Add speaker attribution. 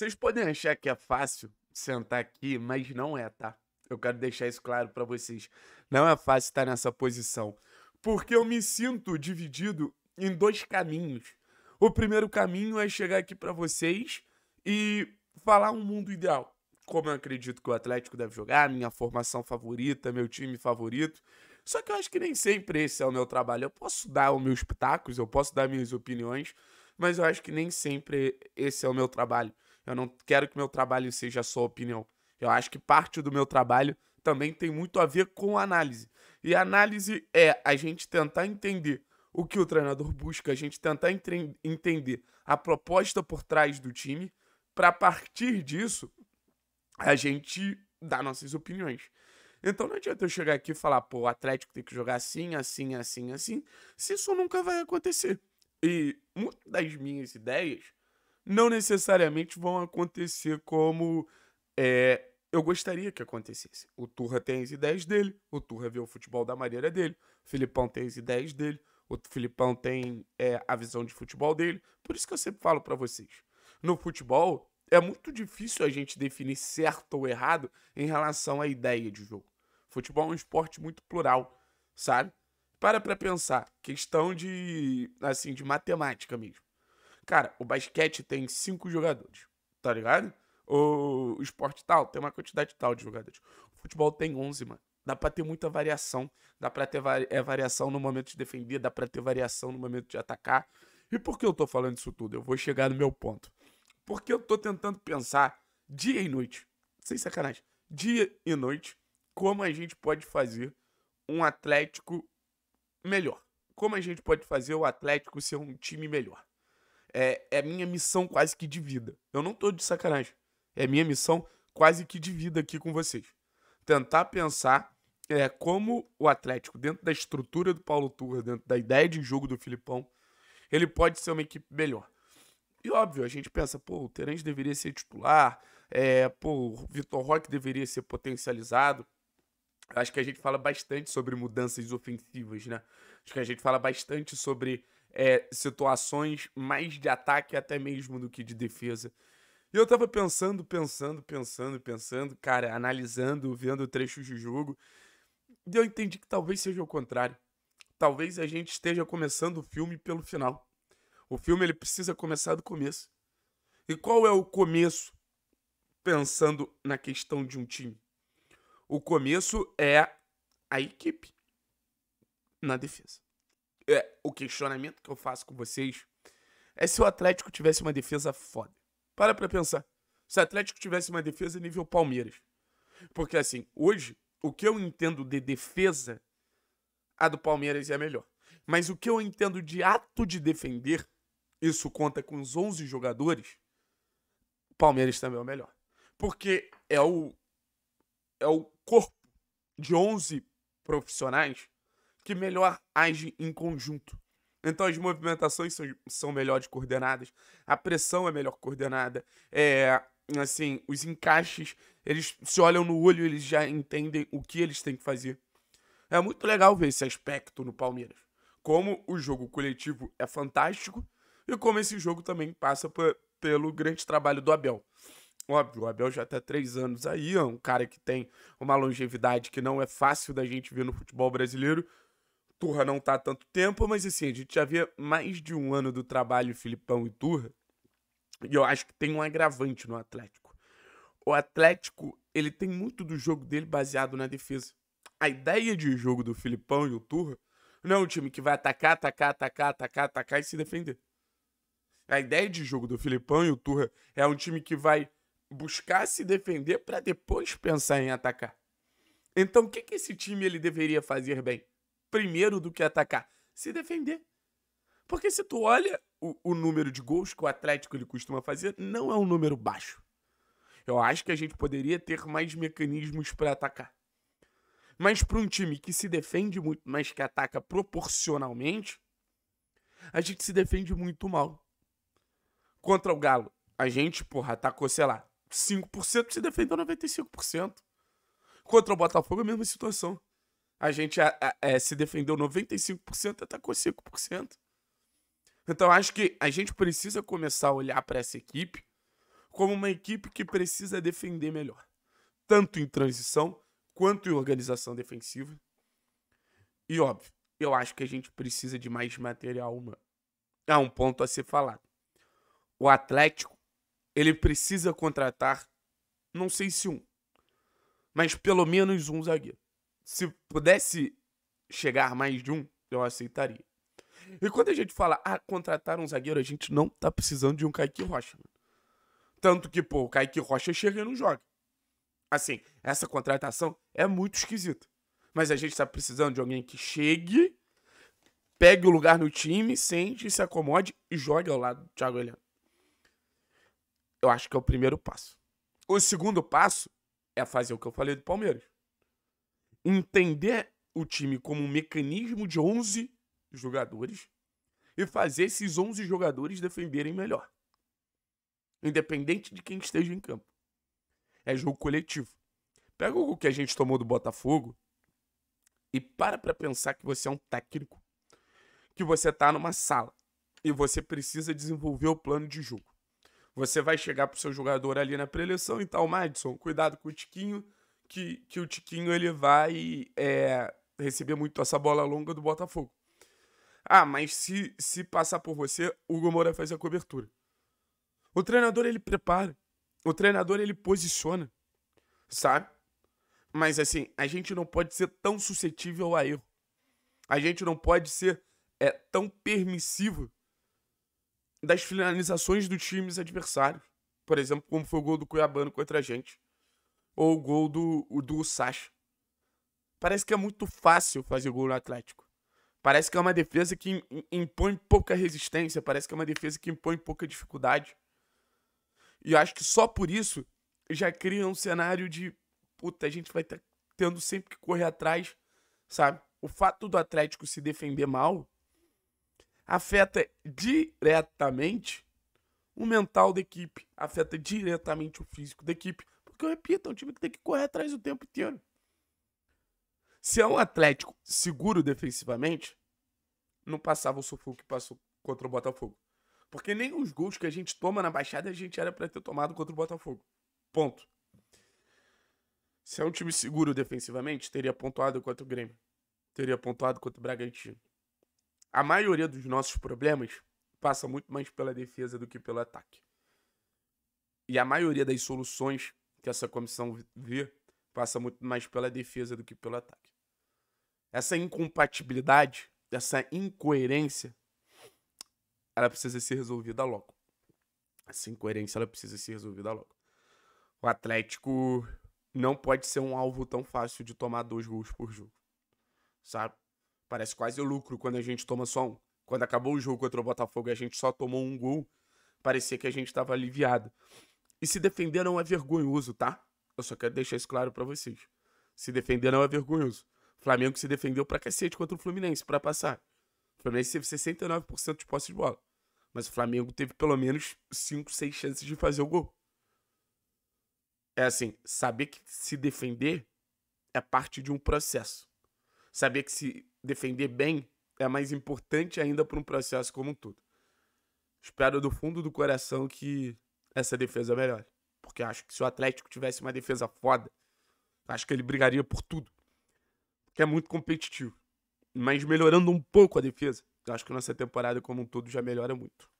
Speaker 1: Vocês podem achar que é fácil sentar aqui, mas não é, tá? Eu quero deixar isso claro para vocês. Não é fácil estar nessa posição, porque eu me sinto dividido em dois caminhos. O primeiro caminho é chegar aqui para vocês e falar um mundo ideal, como eu acredito que o Atlético deve jogar, minha formação favorita, meu time favorito. Só que eu acho que nem sempre esse é o meu trabalho. Eu posso dar os meus pitacos, eu posso dar minhas opiniões, mas eu acho que nem sempre esse é o meu trabalho. Eu não quero que meu trabalho seja só opinião. Eu acho que parte do meu trabalho também tem muito a ver com análise. E análise é a gente tentar entender o que o treinador busca, a gente tentar entre... entender a proposta por trás do time, para partir disso a gente dar nossas opiniões. Então não adianta eu chegar aqui e falar, pô, o Atlético tem que jogar assim, assim, assim, assim, se isso nunca vai acontecer. E muitas das minhas ideias não necessariamente vão acontecer como é, eu gostaria que acontecesse. O Turra tem as ideias dele, o Turra vê o futebol da maneira dele, o Filipão tem as ideias dele, o Filipão tem é, a visão de futebol dele. Por isso que eu sempre falo para vocês: no futebol é muito difícil a gente definir certo ou errado em relação à ideia de jogo. Futebol é um esporte muito plural, sabe? Para pra pensar, questão de, assim, de matemática mesmo. Cara, o basquete tem cinco jogadores, tá ligado? O, esporte tal tem uma quantidade tal de jogadores. O futebol tem 11, mano. Dá pra ter muita variação. Dá pra ter vari é, variação no momento de defender, dá pra ter variação no momento de atacar. E por que eu tô falando isso tudo? Eu vou chegar no meu ponto. Porque eu tô tentando pensar dia e noite, sem sacanagem, dia e noite, como a gente pode fazer um Atlético melhor. Como a gente pode fazer o Atlético ser um time melhor. É, é minha missão quase que de vida. Eu não tô de sacanagem. É minha missão quase que de vida aqui com vocês. Tentar pensar é, como o Atlético, dentro da estrutura do Paulo Turra, dentro da ideia de jogo do Filipão, ele pode ser uma equipe melhor. E óbvio, a gente pensa, pô, o Terence deveria ser titular, é, pô, o Vitor Roque deveria ser potencializado. Acho que a gente fala bastante sobre mudanças ofensivas, né? Acho que a gente fala bastante sobre é, situações mais de ataque até mesmo do que de defesa. E eu tava pensando, pensando, pensando, pensando, cara, analisando, vendo trechos de jogo. E eu entendi que talvez seja o contrário. Talvez a gente esteja começando o filme pelo final. O filme ele precisa começar do começo. E qual é o começo pensando na questão de um time? O começo é a equipe na defesa é, o questionamento que eu faço com vocês é se o Atlético tivesse uma defesa foda. Para pra pensar. Se o Atlético tivesse uma defesa nível Palmeiras. Porque assim, hoje, o que eu entendo de defesa, a do Palmeiras é a melhor. Mas o que eu entendo de ato de defender, isso conta com os 11 jogadores, o Palmeiras também é o melhor. Porque é o, é o corpo de 11 profissionais que melhor age em conjunto. Então as movimentações são, são melhores coordenadas, a pressão é melhor coordenada, é, assim, os encaixes, eles se olham no olho, eles já entendem o que eles têm que fazer. É muito legal ver esse aspecto no Palmeiras. Como o jogo coletivo é fantástico e como esse jogo também passa pelo grande trabalho do Abel. Óbvio, o Abel já está três anos aí, é um cara que tem uma longevidade que não é fácil da gente ver no futebol brasileiro, Turra não tá há tanto tempo, mas assim, a gente já vê mais de um ano do trabalho Filipão e Turra. E eu acho que tem um agravante no Atlético. O Atlético, ele tem muito do jogo dele baseado na defesa. A ideia de jogo do Filipão e o Turra não é um time que vai atacar, atacar, atacar, atacar, atacar e se defender. A ideia de jogo do Filipão e o Turra é um time que vai buscar se defender para depois pensar em atacar. Então, o que, que esse time ele deveria fazer bem? primeiro do que atacar? Se defender. Porque se tu olha o, o número de gols que o Atlético ele costuma fazer, não é um número baixo. Eu acho que a gente poderia ter mais mecanismos para atacar. Mas para um time que se defende muito, mas que ataca proporcionalmente, a gente se defende muito mal. Contra o Galo, a gente, porra, atacou, sei lá, 5%, se defendeu 95%. Contra o Botafogo, a mesma situação a gente a, a, a, é, se defendeu 95%, atacou 5%. Então acho que a gente precisa começar a olhar para essa equipe como uma equipe que precisa defender melhor, tanto em transição quanto em organização defensiva. E óbvio, eu acho que a gente precisa de mais material humano. É um ponto a ser falado. O Atlético, ele precisa contratar, não sei se um, mas pelo menos um zagueiro. Se pudesse chegar mais de um, eu aceitaria. E quando a gente fala, ah, contratar um zagueiro, a gente não tá precisando de um Kaique Rocha. Mano. Tanto que, pô, o Kaique Rocha chega e não joga. Assim, essa contratação é muito esquisita. Mas a gente tá precisando de alguém que chegue, pegue o lugar no time, sente, se acomode e jogue ao lado do Thiago Helena. Eu acho que é o primeiro passo. O segundo passo é fazer o que eu falei do Palmeiras entender o time como um mecanismo de 11 jogadores e fazer esses 11 jogadores defenderem melhor. Independente de quem esteja em campo. É jogo coletivo. Pega o que a gente tomou do Botafogo e para para pensar que você é um técnico, que você tá numa sala e você precisa desenvolver o plano de jogo. Você vai chegar pro seu jogador ali na preleção e tal, Madison, cuidado com o Tiquinho, que, que o Tiquinho ele vai é, receber muito essa bola longa do Botafogo. Ah, mas se, se passar por você, Hugo Moura faz a cobertura. O treinador ele prepara. O treinador ele posiciona. Sabe? Mas assim, a gente não pode ser tão suscetível a erro. A gente não pode ser é, tão permissivo das finalizações dos times adversários. Por exemplo, como foi o gol do Cuiabano contra a gente ou o gol do, do Sacha. Parece que é muito fácil fazer gol no Atlético. Parece que é uma defesa que impõe pouca resistência, parece que é uma defesa que impõe pouca dificuldade. E eu acho que só por isso já cria um cenário de puta, a gente vai estar tá tendo sempre que correr atrás, sabe? O fato do Atlético se defender mal afeta diretamente o mental da equipe, afeta diretamente o físico da equipe, que eu repito, é um time que tem que correr atrás o tempo inteiro. Se é um Atlético seguro defensivamente, não passava o sufoco que passou contra o Botafogo. Porque nem os gols que a gente toma na baixada a gente era para ter tomado contra o Botafogo. Ponto. Se é um time seguro defensivamente, teria pontuado contra o Grêmio. Teria pontuado contra o Bragantino. A maioria dos nossos problemas passa muito mais pela defesa do que pelo ataque. E a maioria das soluções que essa comissão vê passa muito mais pela defesa do que pelo ataque. Essa incompatibilidade, essa incoerência, ela precisa ser resolvida logo. Essa incoerência ela precisa ser resolvida logo. O Atlético não pode ser um alvo tão fácil de tomar dois gols por jogo. Sabe? Parece quase lucro quando a gente toma só um. Quando acabou o jogo contra o Botafogo e a gente só tomou um gol, parecia que a gente estava aliviado. E se defender não é vergonhoso, tá? Eu só quero deixar isso claro para vocês. Se defender não é vergonhoso. Flamengo se defendeu pra cacete contra o Fluminense para passar. O Fluminense teve 69% de posse de bola. Mas o Flamengo teve pelo menos 5, 6 chances de fazer o gol. É assim, saber que se defender é parte de um processo. Saber que se defender bem é mais importante ainda para um processo como um todo. Espero do fundo do coração que essa defesa melhor. Porque acho que se o Atlético tivesse uma defesa foda, acho que ele brigaria por tudo. porque é muito competitivo. Mas melhorando um pouco a defesa, acho que nossa temporada como um todo já melhora muito.